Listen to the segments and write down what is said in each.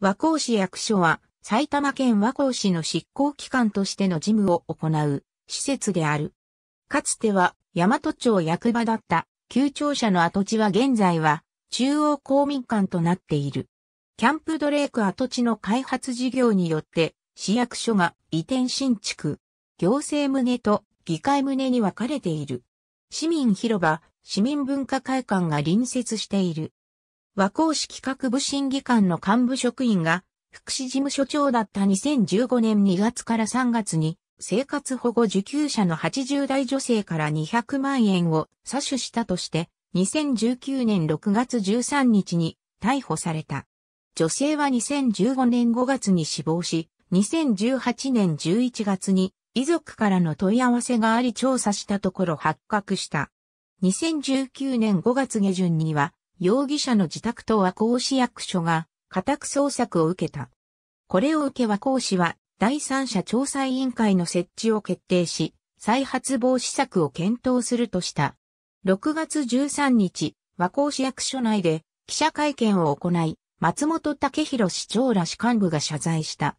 和光市役所は埼玉県和光市の執行機関としての事務を行う施設である。かつては大和町役場だった旧庁舎の跡地は現在は中央公民館となっている。キャンプドレーク跡地の開発事業によって市役所が移転新築、行政棟と議会棟に分かれている。市民広場、市民文化会館が隣接している。和光市企画部審議官の幹部職員が、福祉事務所長だった2015年2月から3月に、生活保護受給者の80代女性から200万円を詐取したとして、2019年6月13日に逮捕された。女性は2015年5月に死亡し、2018年11月に遺族からの問い合わせがあり調査したところ発覚した。2019年5月下旬には容疑者の自宅と和光市役所が家宅捜索を受けた。これを受け和光市は第三者調査委員会の設置を決定し、再発防止策を検討するとした。6月13日、和光市役所内で記者会見を行い、松本武宏市長ら市幹部が謝罪した。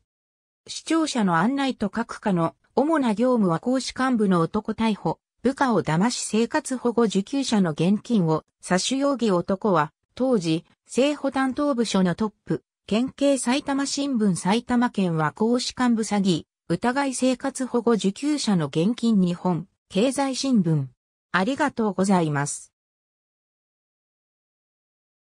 市庁舎の案内と各課の主な業務は公市幹部の男逮捕、部下を騙し生活保護受給者の現金を詐取容疑男は、当時、政府担当部署のトップ、県警埼玉新聞埼玉県は公私幹部詐欺、疑い生活保護受給者の現金日本、経済新聞。ありがとうございます。